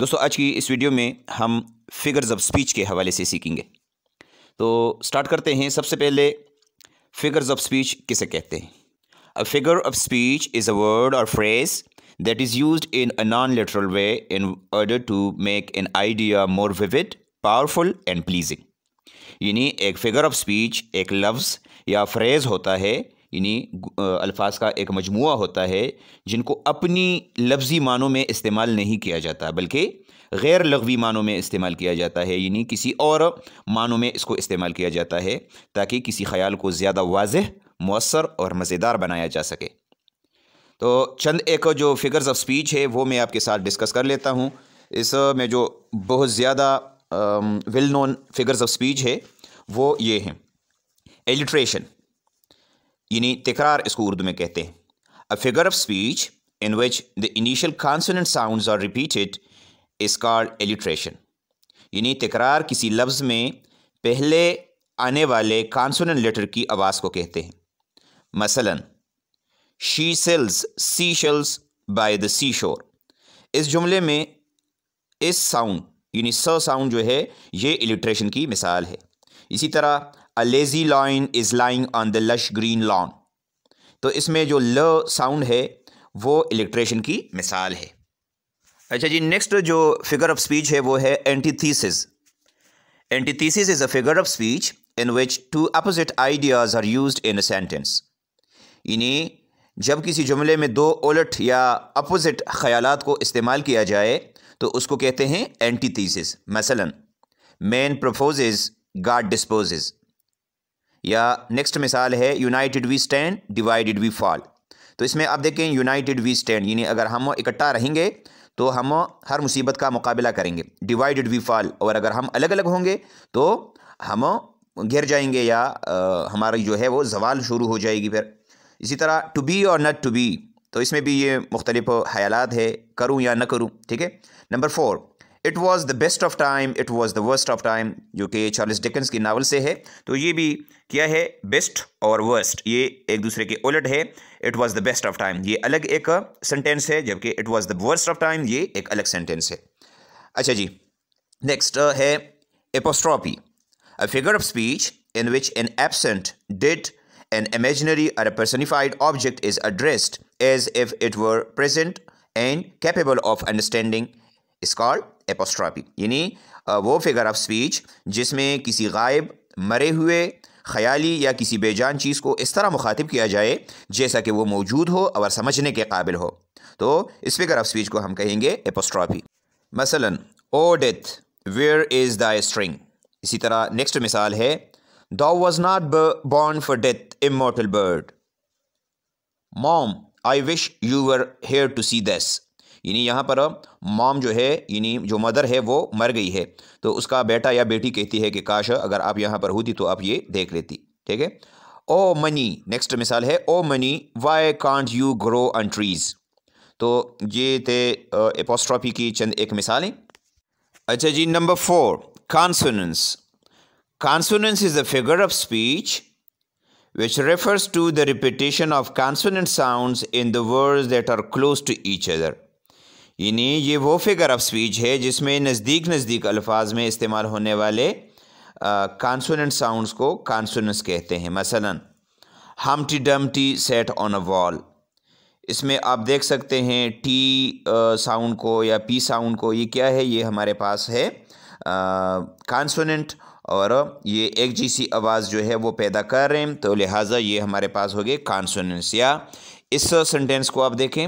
दोस्तों आज की इस वीडियो में हम फिगर्स ऑफ स्पीच के हवाले से सीखेंगे तो स्टार्ट करते हैं सबसे पहले फिगर्स ऑफ स्पीच किसे कहते हैं a figure of speech is a word और phrase that is use in a non literal way in order to make an idea more vivid powerful and pleasing यानी एक फिगर ऑफ स्पीच एक लफ्ज़ या phrase होता है यानी अल्फाज का एक मजमु होता है जिनको अपनी लफ्ज़ी मानों में इस्तेमाल नहीं किया जाता बल्कि गैर लगवी मानों में इस्तेमाल किया जाता है यानी किसी और मानों में इसको इस्तेमाल किया जाता है ताकि किसी ख्याल को ज़्यादा वाज मौसर और मज़ेदार बनाया जा सके तो चंद एक जो फिगर्स ऑफ स्पीच है वो मैं आपके साथ डिस्कस कर लेता हूँ इस में जो बहुत ज़्यादा well known figures of speech है वो ये हैं एलिट्रेशन यानी तकरार इसको उर्दू में कहते हैं a figure of speech in which the initial consonant sounds are repeated is called alliteration यानी तकरार किसी लफ्ज़ में पहले आने वाले कॉन्सोनेंट लेटर की आवाज़ को कहते हैं मसलन she sells sea shells by the sea shore इस जुमले में इस साउंड यानी स साउंड जो है ये इलिट्रेशन की मिसाल है इसी तरह a lazy line is lying on the lush green lawn तो इसमें जो ल साउंड है वो इलेक्ट्रेशन की मिसाल है अच्छा जी नेक्स्ट जो फिगर ऑफ स्पीच है वो है antithesis antithesis is a figure of speech in which two opposite ideas are use in a sentence यानी जब किसी जुमले में दो उलट या अपोजिट ख्याल को इस्तेमाल किया जाए तो उसको कहते हैं एंटीथीसिस मसलन मैन प्रपोजेज गाड डिस्पोजेज़ या नेक्स्ट मिसाल है united we stand divided we fall तो इसमें आप देखें यूनाइटेड वी स्टैंड यानी अगर हम इकट्ठा रहेंगे तो हम हर मुसीबत का मुकाबला करेंगे डिवाइडेड वी फॉल और अगर हम अलग अलग होंगे तो हम घिर जाएंगे या हमारी जो है वो जवाल शुरू हो जाएगी फिर इसी तरह टू बी और नट टू बी तो इसमें भी ये मुख्तलिफ ख्यालात है करूँ या ना करूँ ठीक है number four it was the best of time it was the worst of time जो कि चार्ल्स डिकन्स की नावल से है तो ये भी क्या है बेस्ट और वर्स्ट ये एक दूसरे के उलट है it was the best of time ये अलग एक सेंटेंस है जबकि it was the worst of time ये एक अलग सेंटेंस है अच्छा जी नेक्स्ट है apostrophe a figure of speech in which an absent, did, an imaginary or a personified object is addressed as if it were present and capable of understanding is called apostrophe यानी वो figure of speech जिसमें किसी गायब मरे हुए ख्याली या किसी बेजान चीज़ को इस तरह मुखातिब किया जाए जैसा कि वो मौजूद हो और समझने के काबिल हो तो इस फिगर ऑफ स्पीच को हम कहेंगे एपोस्ट्रापी मसलन O death where is the string इसी तरह नेक्स्ट मिसाल है the was not born for death immortal bird mom I wish you were here to see this यानी यहाँ पर मॉम जो है यानी जो मदर है वो मर गई है तो उसका बेटा या बेटी कहती है कि काश अगर आप यहाँ पर होती तो आप ये देख लेती ठीक है ओ मनी नेक्स्ट मिसाल है O money why can't you grow on trees तो ये थे एपोस्ट्रॉफी की चंद एक मिसालें अच्छा जी number four consonance consonance is the figure of speech which refers to the repetition of consonant sound in the words that are close to each other यानी ये वो फिगर ऑफ स्पीच है जिसमें नज़दीक नज़दीक अल्फाज में इस्तेमाल होने वाले कॉन्सोनेंट साउंड्स को कॉन्सोनेंस कहते हैं मसलन Dumpty sat on a wall इसमें आप देख सकते हैं टी साउंड को या पी साउंड को ये क्या है ये हमारे पास है कॉन्सोनेंट और ये एक जैसी आवाज़ जो है वो पैदा कर रहे हैं तो लिहाजा ये हमारे पास हो गए कॉन्सोनेंस या इस सेंटेंस को आप देखें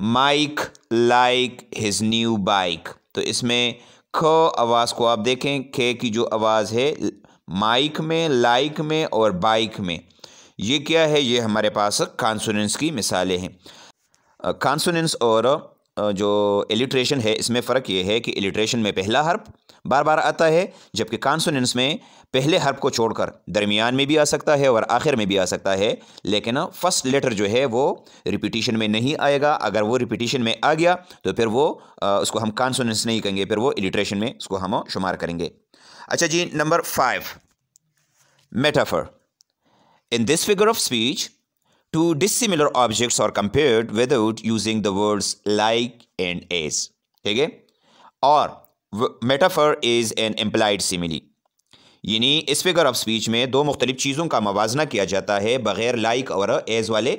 Mike like his new bike तो इसमें ख आवाज़ को आप देखें खे की जो आवाज़ है माइक में लाइक में और बाइक में ये क्या है ये हमारे पास कॉन्सोनेंस की मिसालें हैं कॉन्सोनेंस और जो एलिट्रेशन है इसमें फ़र्क ये है कि एलिट्रेशन में पहला हर्फ बार बार आता है जबकि कॉन्सोनेंस में पहले हर्फ को छोड़कर दरमियान में भी आ सकता है और आखिर में भी आ सकता है लेकिन फर्स्ट लेटर जो है वो रिपीटिशन में नहीं आएगा अगर वो रिपीटिशन में आ गया तो फिर वो उसको हम कॉन्सोनेंस नहीं कहेंगे फिर वो एलिट्रेशन में उसको हम शुमार करेंगे अच्छा जी number five metaphor in this figure of speech to dissimilar objects are compared without using the words like and as. Okay? Or metaphor is an implied simile. यानी इस फिगर ऑफ स्पीच में दो मुख्तलिफ चीज़ों का मवाजना किया जाता है बग़ैर लाइक और एज वाले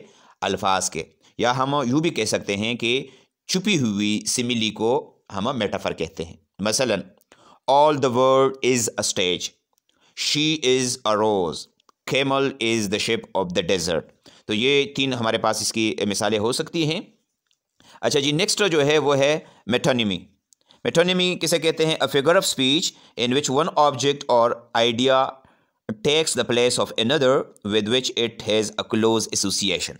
अल्फाज के या हम यूँ भी कह सकते हैं कि छुपी हुई सिमिली को हम मेटाफर कहते हैं मसलन all the world is a stage she is a rose camel is the shape of the desert तो ये तीन हमारे पास इसकी मिसालें हो सकती हैं अच्छा जी नेक्स्ट जो है वो है मेटोनिमी मेटोनिमी किसे कहते हैं a figure of speech in which one object और idea takes the place of another with which it has a close association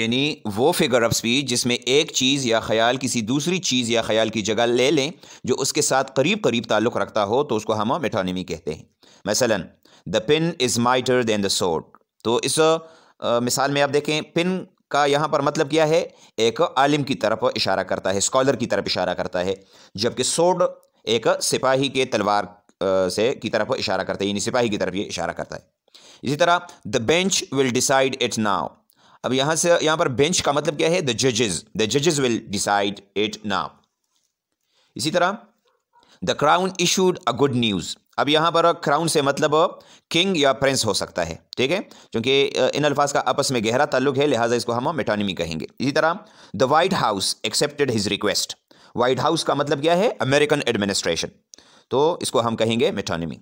यानी वो फिगर ऑफ स्पीच जिसमें एक चीज़ या ख्याल किसी दूसरी चीज़ या ख्याल की जगह ले लें जो उसके साथ करीब करीब ताल्लुक़ रखता हो तो उसको हम मेटोनिमी कहते हैं मसलन the pen is mightier than the sword तो इस आ, मिसाल में आप देखें पिन का यहाँ पर मतलब क्या है एक आलिम की तरफ इशारा करता है स्कॉलर की तरफ इशारा करता है जबकि सोड एक सिपाही के तलवार से की तरफ इशारा करता है यानी सिपाही की तरफ ये इशारा करता है इसी तरह the bench will decide it now अब यहाँ से यहाँ पर बेंच का मतलब क्या है the जजेज the जजेज will decide it नाव इसी तरह the crown issued a good news अब यहाँ पर क्राउन से मतलब किंग या प्रिंस हो सकता है ठीक है क्योंकि इन अल्फाज का आपस में गहरा ताल्लुक है लिहाजा इसको हम मेटानमी कहेंगे इसी तरह the White House accepted his request White House का मतलब क्या है अमेरिकन एडमिनिस्ट्रेशन तो इसको हम कहेंगे मेटानमी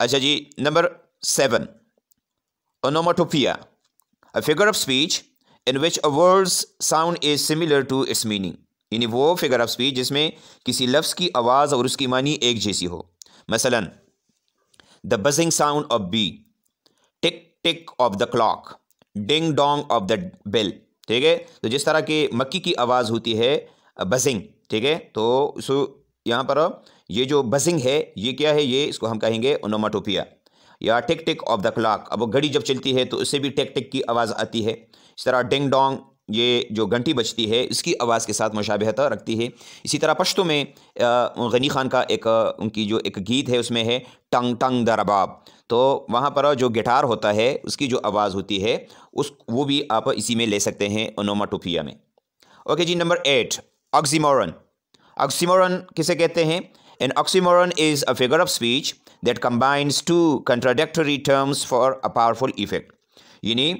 अच्छा जी number seven onomatopoeia a figure of speech in which a word's sound is similar to its meaning यानी वो फिगर ऑफ स्पीच जिसमें किसी लफ्ज़ की आवाज़ और उसकी मानी एक जैसी हो मसलन the buzzing sound of bee tick tick of the clock ding dong of the bell ठीक है तो जिस तरह की मक्की की आवाज़ होती है बजिंग ठीक है तो सो यहाँ पर ये जो बजिंग है ये क्या है ये इसको हम कहेंगे ओनोमाटोपिया या tick tick of the clock अब घड़ी जब चलती है तो उससे भी टिक टिक की आवाज़ आती है इस तरह डिंग डोंग ये जो घंटी बजती है इसकी आवाज़ के साथ मुशाबहता रखती है इसी तरह पश्तो में गनी खान का एक उनकी जो एक गीत है उसमें है टंग टंग द रबाब तो वहाँ पर जो गिटार होता है उसकी जो आवाज़ होती है उस वो भी आप इसी में ले सकते हैं ओनोमाटोपिया में ओके जी नंबर एट ऑक्सीमोरन ऑक्सीमोरन किसे कहते हैं an oxymoron is a figure of speech that combines two contradictory terms for a powerful effect यानी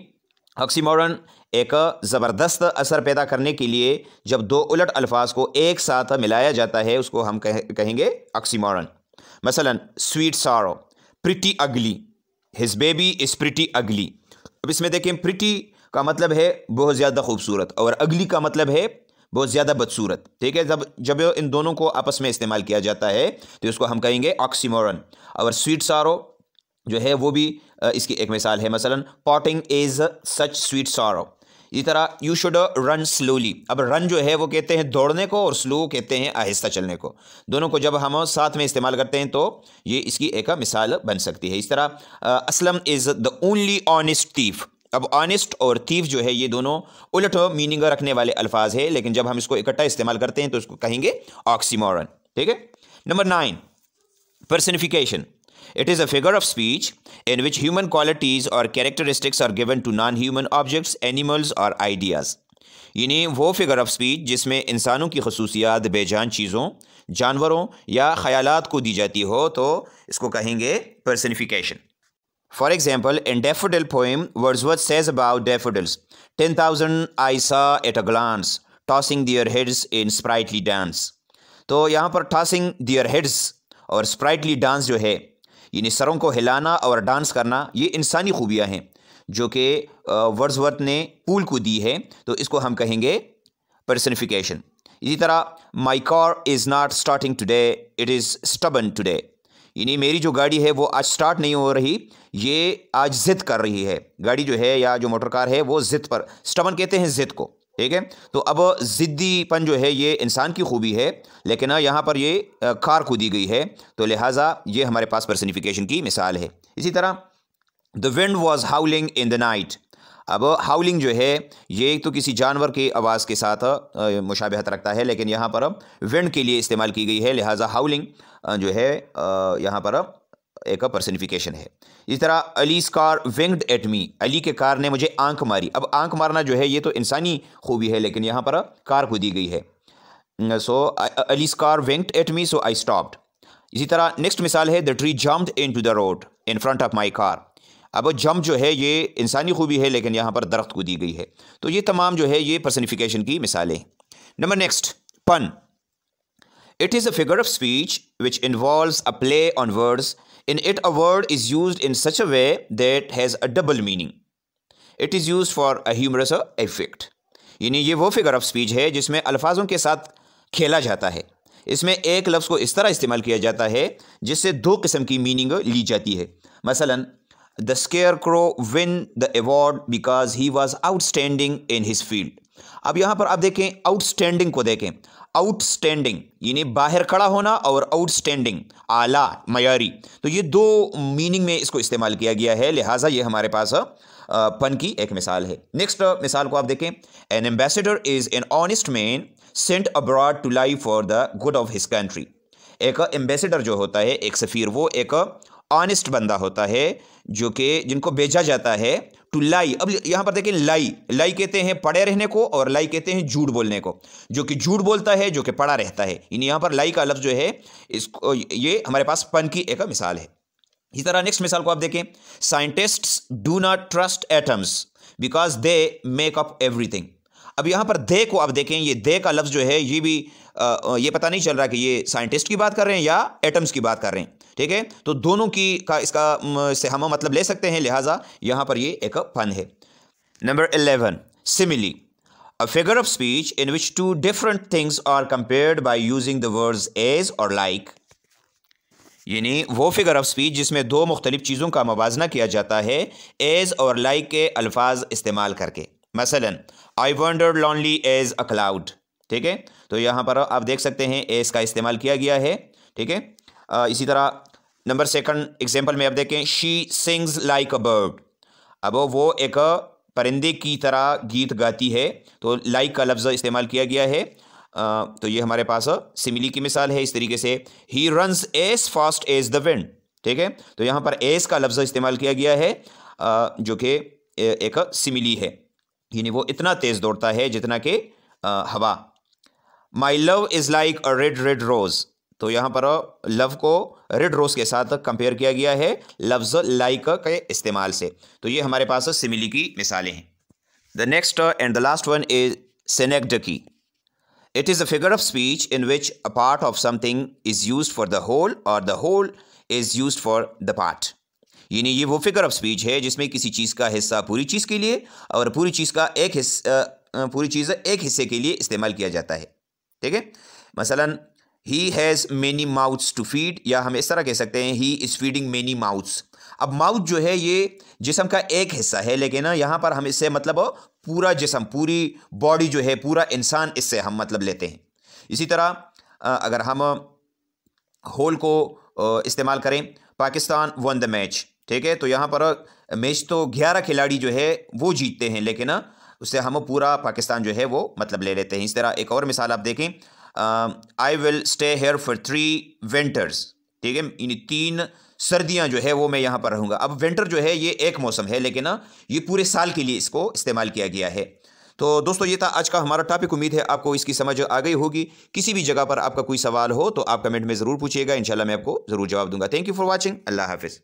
ऑक्सीमोरन एक ज़बरदस्त असर पैदा करने के लिए जब दो उलट अल्फाज को एक साथ मिलाया जाता है उसको हम कह, कहेंगे ऑक्सीमॉरन मसलन स्वीट सारो प्रिटी अगली हिज बेबी इज प्रिटी अगली अब इसमें देखें प्रिटी का मतलब है बहुत ज़्यादा खूबसूरत और अगली का मतलब है बहुत ज़्यादा बदसूरत ठीक है जब जब इन दोनों को आपस में इस्तेमाल किया जाता है तो इसको हम कहेंगे ऑक्सीमोरन और स्वीट सारो जो है वो भी इसकी एक मिसाल है मसलन potting is such sweet sorrow इसी तरह यू शुड रन स्लोली अब रन जो है वो कहते हैं दौड़ने को और स्लो कहते हैं आहिस्ता चलने को दोनों को जब हम साथ में इस्तेमाल करते हैं तो ये इसकी एक मिसाल बन सकती है इस तरह Aslam is the only honest thief अब ऑनेस्ट और थीफ जो है ये दोनों उलट मीनिंग रखने वाले अल्फाज है लेकिन जब हम इसको इकट्ठा इस्तेमाल करते हैं तो उसको कहेंगे ऑक्सीमोरन ठीक है number nine personification it is a figure of speech in which human qualities और characteristics are given to non-human objects animals or ideas यानी वो फिगर ऑफ स्पीच जिसमें इंसानों की खसूसियात बेजान चीज़ों जानवरों या ख्याल को दी जाती हो तो इसको कहेंगे personification for example in daffodil poem words says about daffodils ten thousand I saw at a glance tossing their heads in sprightly dance तो यहाँ पर टॉसिंग दियर हेड्स और स्प्राइटली डांस जो है यानी सरों को हिलाना और डांस करना ये इंसानी खूबियाँ हैं जो कि वर्जवर्थ ने पूल को दी है तो इसको हम कहेंगे पर्सनिफिकेशन इसी तरह my car is not starting today it is stubborn today यानी मेरी जो गाड़ी है वो आज स्टार्ट नहीं हो रही ये आज ज़िद कर रही है गाड़ी जो है या जो मोटर कार है वो ज़िद पर स्टबन कहते हैं ज़िद को ठीक है तो अब ज़िद्दीपन जो है ये इंसान की खूबी है लेकिन यहाँ पर ये कार दी गई है तो लिहाजा ये हमारे पास पर्सनिफिकेशन की मिसाल है इसी तरह the wind was howling in the night अब हाउलिंग जो है ये तो किसी जानवर के आवाज़ के साथ मुशाबहत रखता है लेकिन यहाँ पर विंड के लिए इस्तेमाल की गई है लिहाजा हाउलिंग जो है यहाँ पर एक पर्सनिफिकेशन है इस तरह Ali scar winked at me Ali के कार ने मुझे आंख मारी अब आंख मारना जो है ये तो इंसानी खूबी है लेकिन यहाँ पर कार को दी गई है so Ali scar winked at me so I stopped इसी तरह नेक्स्ट मिसाल है the tree jumped into the road in front of my car अब जम्प जो है ये इंसानी खूबी है लेकिन यहाँ पर दरख्त को दी गई है तो ये तमाम जो है ये पर्सनिफिकेशन की मिसालें number next pun it is a figure of speech which involve a play on words In it, a word is used in such a way that has a double meaning. It is used for a humorous effect. यानी ये वो figure of speech है जिसमें अल्फाजों के साथ खेला जाता है इसमें एक लफ्ज़ को इस तरह इस्तेमाल किया जाता है जिससे दो किस्म की मीनिंग ली जाती है मसलन the scarecrow win the award because he was outstanding in his field अब यहां पर आप देखें आउटस्टैंडिंग को देखें आउटस्टैंडिंग यानी बाहर खड़ा होना और आउटस्टैंडिंग आला मयारी तो ये दो मीनिंग में इसको इस्तेमाल किया गया है लिहाजा ये हमारे पास पन की एक मिसाल है नेक्स्ट मिसाल को आप देखें an ambassador is an honest man sent abroad to live for the good of his country एक एम्बेसडर जो होता है एक सफ़ीर वो एक ऑनेस्ट बंदा होता है जो कि जिनको भेजा जाता है टू लाई अब यहां पर देखिए लाई लाई कहते हैं पड़े रहने को और लाई कहते हैं झूठ बोलने को जो कि झूठ बोलता है जो कि पड़ा रहता है इन यहां पर लाई का लफ्ज जो है इसको ये हमारे पास पन की एक मिसाल है इसी तरह नेक्स्ट मिसाल को आप देखें scientist do not trust atoms because they make up everything अब यहां पर दे को आप देखें ये दे का लफ्ज़ जो है ये भी आ, ये पता नहीं चल रहा कि ये साइंटिस्ट की बात कर रहे हैं या एटम्स की बात कर रहे हैं ठीक है तो दोनों की का इसका से हम मतलब ले सकते हैं लिहाजा यहां पर ये एक फन है number eleven simile a figure of speech in which two different things are compared by using the words as और लाइक यानी वो फिगर ऑफ स्पीच जिसमें दो मुख्तलिफ चीज़ों का मुजना किया जाता है एज और लाइक के अल्फाज इस्तेमाल करके मसलन I wander lonely as a cloud ठीक है तो यहाँ पर आप देख सकते हैं एज का इस्तेमाल किया गया है ठीक है इसी तरह नंबर सेकंड एग्जांपल में आप देखें she sings like a bird अब वो एक परिंदे की तरह गीत गाती है तो लाइक का लफ्ज़ इस्तेमाल किया गया है आ, तो ये हमारे पास सिमिली की मिसाल है इस तरीके से he runs as fast as the wind ठीक है तो यहाँ पर एज का लफ्ज़ इस्तेमाल किया गया है आ, जो कि एक सिमिली है यानी वो इतना तेज़ दौड़ता है जितना कि हवा my love is like a red red rose तो यहाँ पर लव को रेड रोज के साथ कंपेयर किया गया है लफ्ज लाइक के इस्तेमाल से तो ये हमारे पास सिमिली की मिसालें हैं the next and the last one is की it is a figure of speech in which a part of something is use for the whole और the whole is use for the part यानी ये वो figure of speech है जिसमें किसी चीज़ का हिस्सा पूरी चीज़ के लिए और पूरी चीज़ का एक हिस्सा पूरी चीज़ एक हिस्से के लिए इस्तेमाल किया जाता है ठीक है मसलन he has many mouths to feed या हम इस तरह कह सकते हैं he is feeding many mouths अब माउथ जो है ये जिसम का एक हिस्सा है लेकिन यहाँ पर हम इससे मतलब पूरा जिसम पूरी बॉडी जो है पूरा इंसान इससे हम मतलब लेते हैं इसी तरह अगर हम होल को इस्तेमाल करें पाकिस्तान वन द मैच ठीक है तो यहाँ पर मैच तो ग्यारह खिलाड़ी जो है वो जीतते हैं लेकिन उससे हम पूरा पाकिस्तान जो है वो मतलब ले लेते हैं इस तरह एक और मिसाल आप देखें I will stay here for three winters ठीक है यानी तीन सर्दियां जो है वो मैं यहां पर रहूंगा अब विंटर जो है ये एक मौसम है लेकिन ना ये पूरे साल के लिए इसको इस्तेमाल किया गया है तो दोस्तों ये था आज का हमारा टॉपिक उम्मीद है आपको इसकी समझ आ गई होगी किसी भी जगह पर आपका कोई सवाल हो तो आप कमेंट में ज़रूर पूछिएगा इंशाल्लाह मैं आपको ज़रूर जवाब दूंगा थैंक यू फॉर वॉचिंग अल्लाह हाफिज़